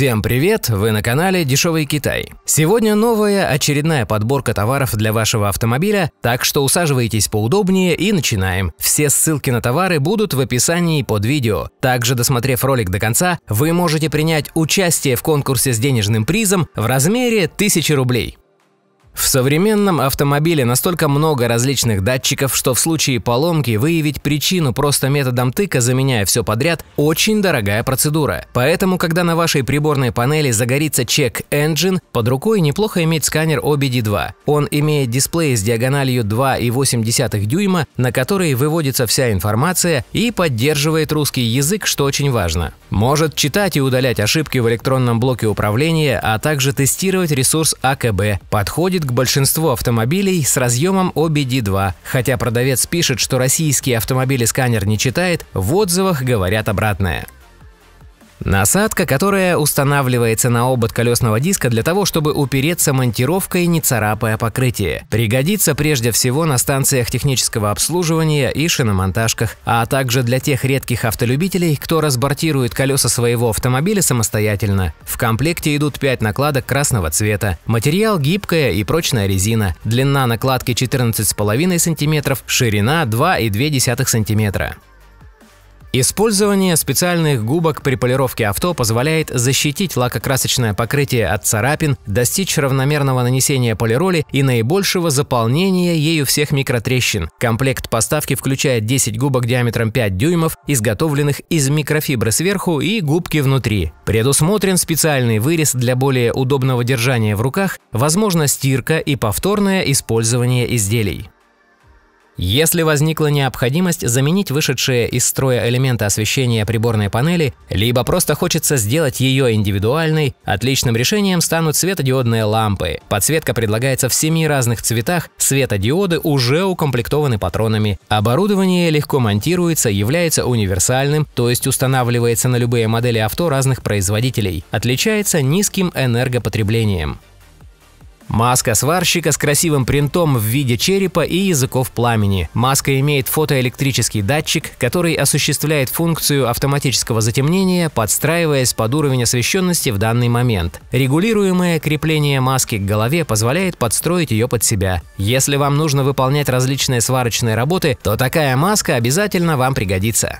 Всем привет! Вы на канале Дешевый Китай. Сегодня новая очередная подборка товаров для вашего автомобиля, так что усаживайтесь поудобнее и начинаем. Все ссылки на товары будут в описании под видео. Также, досмотрев ролик до конца, вы можете принять участие в конкурсе с денежным призом в размере 1000 рублей. В современном автомобиле настолько много различных датчиков, что в случае поломки выявить причину просто методом тыка, заменяя все подряд, очень дорогая процедура. Поэтому, когда на вашей приборной панели загорится чек Engine, под рукой неплохо иметь сканер OBD2. Он имеет дисплей с диагональю 2,8 дюйма, на который выводится вся информация и поддерживает русский язык, что очень важно. Может читать и удалять ошибки в электронном блоке управления, а также тестировать ресурс АКБ. Подходит как большинство автомобилей, с разъемом OBD2. Хотя продавец пишет, что российский автомобиль сканер не читает, в отзывах говорят обратное. Насадка, которая устанавливается на обод колесного диска для того, чтобы упереться монтировкой, не царапая покрытие. Пригодится прежде всего на станциях технического обслуживания и шиномонтажках, а также для тех редких автолюбителей, кто разбортирует колеса своего автомобиля самостоятельно. В комплекте идут 5 накладок красного цвета. Материал гибкая и прочная резина. Длина накладки 14,5 см, ширина 2,2 см. Использование специальных губок при полировке авто позволяет защитить лакокрасочное покрытие от царапин, достичь равномерного нанесения полироли и наибольшего заполнения ею всех микротрещин. Комплект поставки включает 10 губок диаметром 5 дюймов, изготовленных из микрофибры сверху и губки внутри. Предусмотрен специальный вырез для более удобного держания в руках, возможно стирка и повторное использование изделий. Если возникла необходимость заменить вышедшие из строя элементы освещения приборной панели, либо просто хочется сделать ее индивидуальной, отличным решением станут светодиодные лампы. Подсветка предлагается в семи разных цветах, светодиоды уже укомплектованы патронами. Оборудование легко монтируется, является универсальным, то есть устанавливается на любые модели авто разных производителей. Отличается низким энергопотреблением. Маска сварщика с красивым принтом в виде черепа и языков пламени. Маска имеет фотоэлектрический датчик, который осуществляет функцию автоматического затемнения, подстраиваясь под уровень освещенности в данный момент. Регулируемое крепление маски к голове позволяет подстроить ее под себя. Если вам нужно выполнять различные сварочные работы, то такая маска обязательно вам пригодится.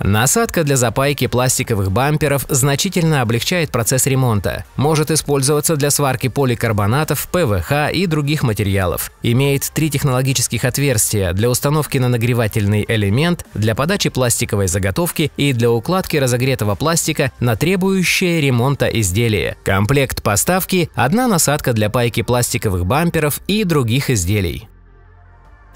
Насадка для запайки пластиковых бамперов значительно облегчает процесс ремонта. Может использоваться для сварки поликарбонатов, ПВХ и других материалов. Имеет три технологических отверстия для установки на нагревательный элемент, для подачи пластиковой заготовки и для укладки разогретого пластика на требующее ремонта изделие. Комплект поставки – одна насадка для пайки пластиковых бамперов и других изделий.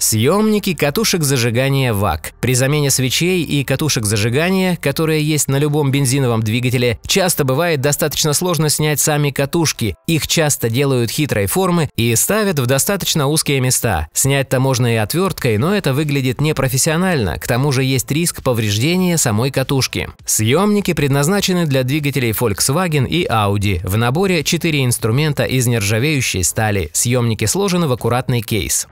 Съемники катушек зажигания ВАК. При замене свечей и катушек зажигания, которые есть на любом бензиновом двигателе, часто бывает достаточно сложно снять сами катушки. Их часто делают хитрой формы и ставят в достаточно узкие места. Снять-то можно и отверткой, но это выглядит непрофессионально, к тому же есть риск повреждения самой катушки. Съемники предназначены для двигателей Volkswagen и Audi. В наборе 4 инструмента из нержавеющей стали. Съемники сложены в аккуратный кейс.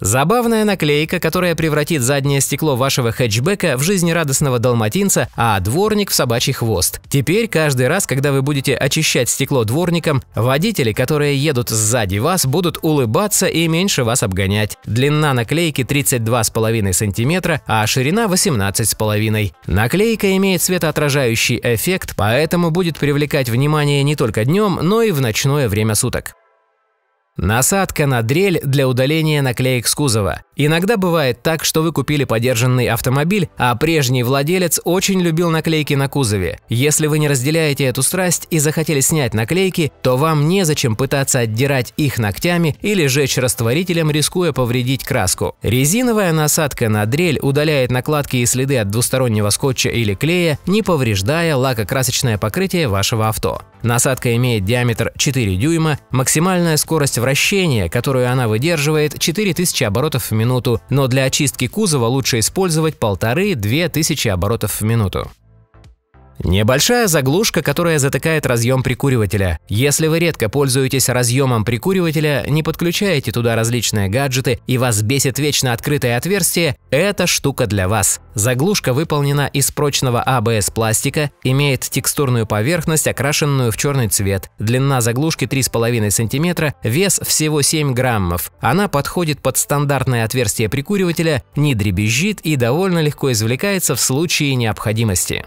Забавная наклейка, которая превратит заднее стекло вашего хэтчбека в жизнерадостного долматинца, а дворник в собачий хвост. Теперь каждый раз, когда вы будете очищать стекло дворником, водители, которые едут сзади вас, будут улыбаться и меньше вас обгонять. Длина наклейки 32,5 см, а ширина 18,5 Наклейка имеет светоотражающий эффект, поэтому будет привлекать внимание не только днем, но и в ночное время суток. Насадка на дрель для удаления наклеек с кузова. Иногда бывает так, что вы купили подержанный автомобиль, а прежний владелец очень любил наклейки на кузове. Если вы не разделяете эту страсть и захотели снять наклейки, то вам незачем пытаться отдирать их ногтями или жечь растворителем, рискуя повредить краску. Резиновая насадка на дрель удаляет накладки и следы от двустороннего скотча или клея, не повреждая лакокрасочное покрытие вашего авто. Насадка имеет диаметр 4 дюйма, максимальная скорость вращения, которую она выдерживает, 4000 оборотов в минуту, но для очистки кузова лучше использовать 1500-2000 оборотов в минуту. Небольшая заглушка, которая затыкает разъем прикуривателя. Если вы редко пользуетесь разъемом прикуривателя, не подключаете туда различные гаджеты и вас бесит вечно открытое отверстие, эта штука для вас. Заглушка выполнена из прочного ABS а пластика, имеет текстурную поверхность, окрашенную в черный цвет. Длина заглушки 3,5 см, вес всего 7 граммов. Она подходит под стандартное отверстие прикуривателя, не дребезжит и довольно легко извлекается в случае необходимости.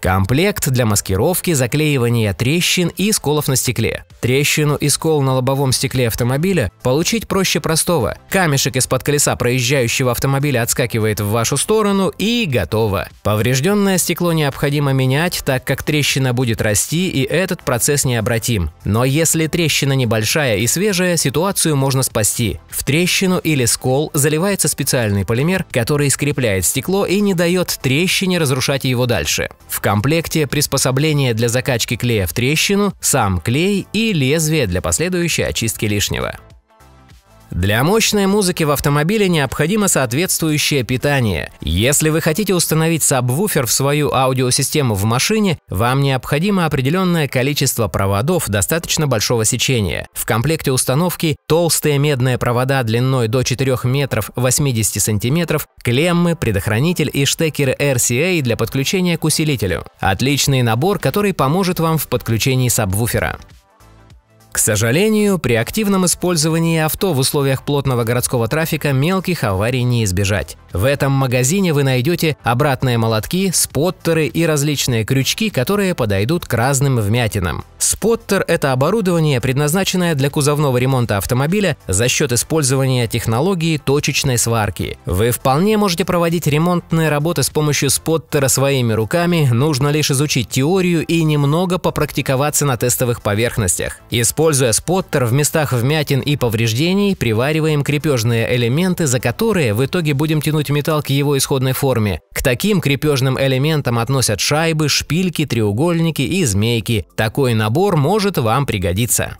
Комплект для маскировки, заклеивания трещин и сколов на стекле. Трещину и скол на лобовом стекле автомобиля получить проще простого. Камешек из-под колеса проезжающего автомобиля отскакивает в вашу сторону и готово. Поврежденное стекло необходимо менять, так как трещина будет расти и этот процесс необратим. Но если трещина небольшая и свежая, ситуацию можно спасти. В трещину или скол заливается специальный полимер, который скрепляет стекло и не дает трещине разрушать его дальше. В комплекте приспособление для закачки клея в трещину, сам клей и лезвие для последующей очистки лишнего. Для мощной музыки в автомобиле необходимо соответствующее питание. Если вы хотите установить сабвуфер в свою аудиосистему в машине, вам необходимо определенное количество проводов достаточно большого сечения. В комплекте установки толстые медные провода длиной до 4 метров 80 сантиметров, клеммы, предохранитель и штекеры RCA для подключения к усилителю. Отличный набор, который поможет вам в подключении сабвуфера. К сожалению, при активном использовании авто в условиях плотного городского трафика мелких аварий не избежать. В этом магазине вы найдете обратные молотки, споттеры и различные крючки, которые подойдут к разным вмятинам. Споттер – это оборудование, предназначенное для кузовного ремонта автомобиля за счет использования технологии точечной сварки. Вы вполне можете проводить ремонтные работы с помощью споттера своими руками, нужно лишь изучить теорию и немного попрактиковаться на тестовых поверхностях. Использование Используя споттер в местах вмятин и повреждений, привариваем крепежные элементы, за которые в итоге будем тянуть металл к его исходной форме. К таким крепежным элементам относят шайбы, шпильки, треугольники и змейки. Такой набор может вам пригодиться.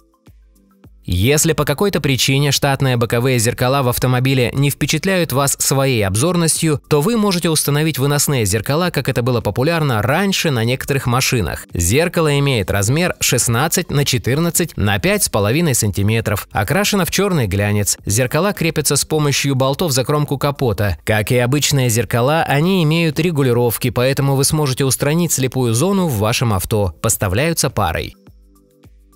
Если по какой-то причине штатные боковые зеркала в автомобиле не впечатляют вас своей обзорностью, то вы можете установить выносные зеркала, как это было популярно раньше на некоторых машинах. Зеркало имеет размер 16 на 14 на 5,5 см, окрашено в черный глянец. Зеркала крепятся с помощью болтов за кромку капота. Как и обычные зеркала, они имеют регулировки, поэтому вы сможете устранить слепую зону в вашем авто. Поставляются парой.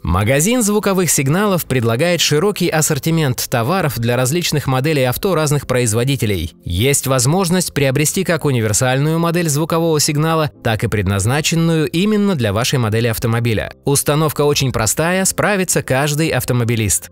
Магазин звуковых сигналов предлагает широкий ассортимент товаров для различных моделей авто разных производителей. Есть возможность приобрести как универсальную модель звукового сигнала, так и предназначенную именно для вашей модели автомобиля. Установка очень простая, справится каждый автомобилист.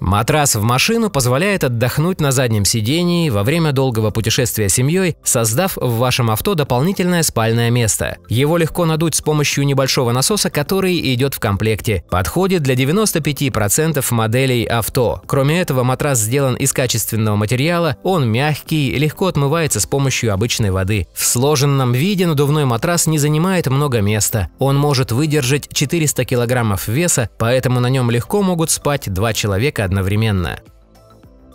Матрас в машину позволяет отдохнуть на заднем сидении во время долгого путешествия с семьей, создав в вашем авто дополнительное спальное место. Его легко надуть с помощью небольшого насоса, который идет в комплекте. Подходит для 95% моделей авто. Кроме этого, матрас сделан из качественного материала, он мягкий, и легко отмывается с помощью обычной воды. В сложенном виде надувной матрас не занимает много места. Он может выдержать 400 кг веса, поэтому на нем легко могут спать два человека одновременно.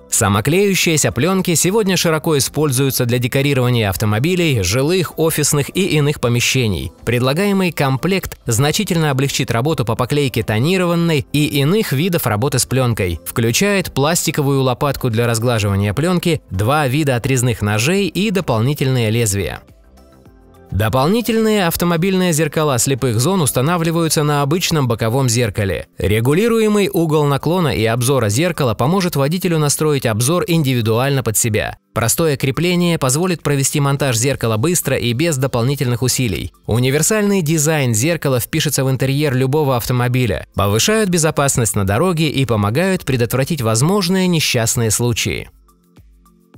Самоклеющиеся пленки сегодня широко используются для декорирования автомобилей, жилых, офисных и иных помещений. Предлагаемый комплект значительно облегчит работу по поклейке тонированной и иных видов работы с пленкой. Включает пластиковую лопатку для разглаживания пленки, два вида отрезных ножей и дополнительные лезвия. Дополнительные автомобильные зеркала слепых зон устанавливаются на обычном боковом зеркале. Регулируемый угол наклона и обзора зеркала поможет водителю настроить обзор индивидуально под себя. Простое крепление позволит провести монтаж зеркала быстро и без дополнительных усилий. Универсальный дизайн зеркала впишется в интерьер любого автомобиля, повышают безопасность на дороге и помогают предотвратить возможные несчастные случаи.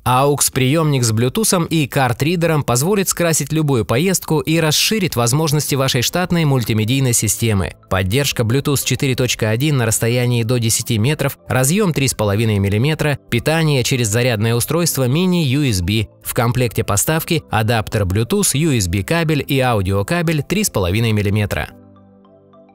AUX-приемник с Bluetooth и карт-ридером позволит скрасить любую поездку и расширит возможности вашей штатной мультимедийной системы. Поддержка Bluetooth 4.1 на расстоянии до 10 метров, разъем 3,5 мм, питание через зарядное устройство мини-USB. В комплекте поставки адаптер Bluetooth, USB кабель и аудиокабель 3,5 мм.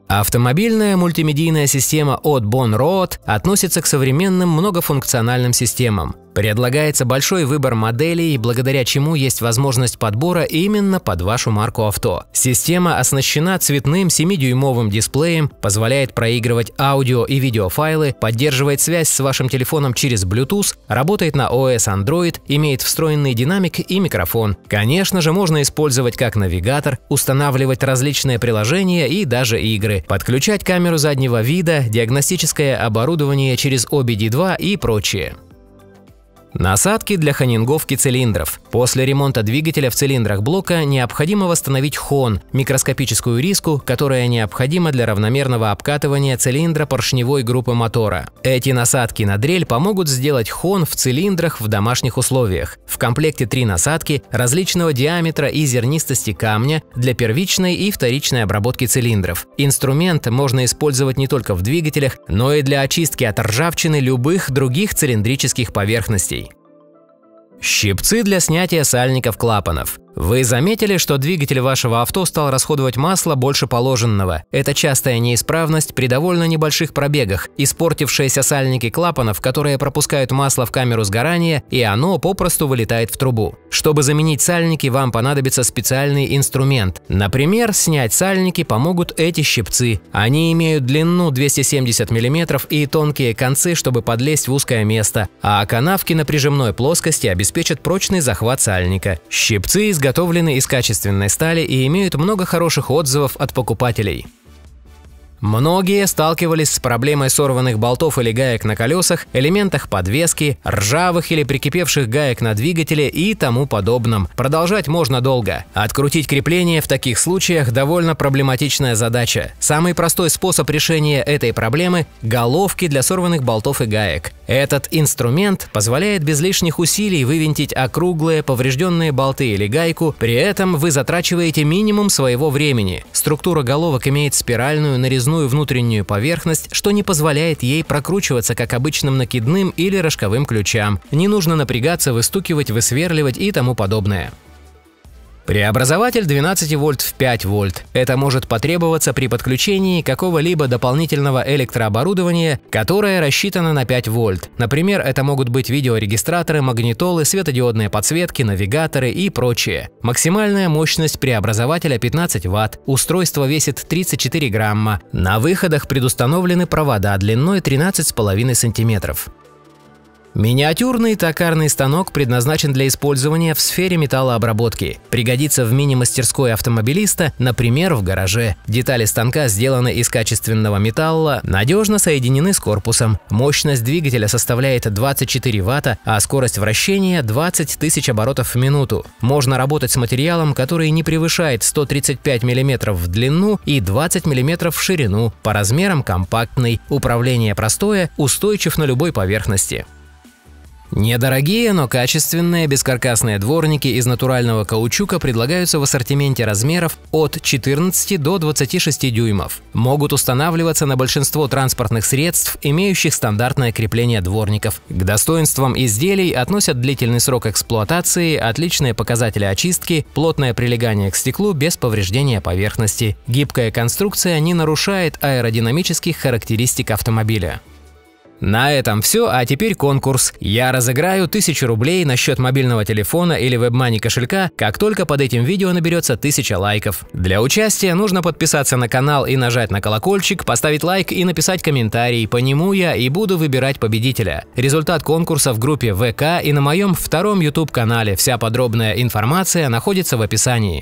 Автомобильная мультимедийная система от Bonn относится к современным многофункциональным системам. Предлагается большой выбор моделей, благодаря чему есть возможность подбора именно под вашу марку авто. Система оснащена цветным 7-дюймовым дисплеем, позволяет проигрывать аудио и видеофайлы, поддерживает связь с вашим телефоном через Bluetooth, работает на OS Android, имеет встроенный динамик и микрофон. Конечно же, можно использовать как навигатор, устанавливать различные приложения и даже игры, подключать камеру заднего вида, диагностическое оборудование через OBD2 и прочее. Насадки для ханинговки цилиндров. После ремонта двигателя в цилиндрах блока необходимо восстановить хон – микроскопическую риску, которая необходима для равномерного обкатывания цилиндра поршневой группы мотора. Эти насадки на дрель помогут сделать хон в цилиндрах в домашних условиях. В комплекте три насадки различного диаметра и зернистости камня для первичной и вторичной обработки цилиндров. Инструмент можно использовать не только в двигателях, но и для очистки от ржавчины любых других цилиндрических поверхностей. Щипцы для снятия сальников клапанов – вы заметили, что двигатель вашего авто стал расходовать масло больше положенного? Это частая неисправность при довольно небольших пробегах, испортившиеся сальники клапанов, которые пропускают масло в камеру сгорания, и оно попросту вылетает в трубу. Чтобы заменить сальники, вам понадобится специальный инструмент. Например, снять сальники помогут эти щипцы. Они имеют длину 270 мм и тонкие концы, чтобы подлезть в узкое место, а канавки на прижимной плоскости обеспечат прочный захват сальника. Щипцы из изготовлены из качественной стали и имеют много хороших отзывов от покупателей. Многие сталкивались с проблемой сорванных болтов или гаек на колесах, элементах подвески, ржавых или прикипевших гаек на двигателе и тому подобном. Продолжать можно долго. Открутить крепление в таких случаях довольно проблематичная задача. Самый простой способ решения этой проблемы – головки для сорванных болтов и гаек. Этот инструмент позволяет без лишних усилий вывинтить округлые поврежденные болты или гайку, при этом вы затрачиваете минимум своего времени. Структура головок имеет спиральную нарезную внутреннюю поверхность, что не позволяет ей прокручиваться как обычным накидным или рожковым ключам. Не нужно напрягаться, выстукивать, высверливать и тому подобное. Преобразователь 12 вольт в 5 вольт. Это может потребоваться при подключении какого-либо дополнительного электрооборудования, которое рассчитано на 5 вольт. Например, это могут быть видеорегистраторы, магнитолы, светодиодные подсветки, навигаторы и прочее. Максимальная мощность преобразователя 15 ватт. Устройство весит 34 грамма. На выходах предустановлены провода длиной 13,5 сантиметров. Миниатюрный токарный станок предназначен для использования в сфере металлообработки. Пригодится в мини-мастерской автомобилиста, например, в гараже. Детали станка сделаны из качественного металла, надежно соединены с корпусом. Мощность двигателя составляет 24 ватта, а скорость вращения 20 тысяч оборотов в минуту. Можно работать с материалом, который не превышает 135 мм в длину и 20 мм в ширину, по размерам компактный, управление простое, устойчив на любой поверхности. Недорогие, но качественные бескаркасные дворники из натурального каучука предлагаются в ассортименте размеров от 14 до 26 дюймов. Могут устанавливаться на большинство транспортных средств, имеющих стандартное крепление дворников. К достоинствам изделий относят длительный срок эксплуатации, отличные показатели очистки, плотное прилегание к стеклу без повреждения поверхности. Гибкая конструкция не нарушает аэродинамических характеристик автомобиля. На этом все, а теперь конкурс. Я разыграю 1000 рублей на счет мобильного телефона или вебмани кошелька, как только под этим видео наберется 1000 лайков. Для участия нужно подписаться на канал и нажать на колокольчик, поставить лайк и написать комментарий. По нему я и буду выбирать победителя. Результат конкурса в группе ВК и на моем втором YouTube канале. Вся подробная информация находится в описании.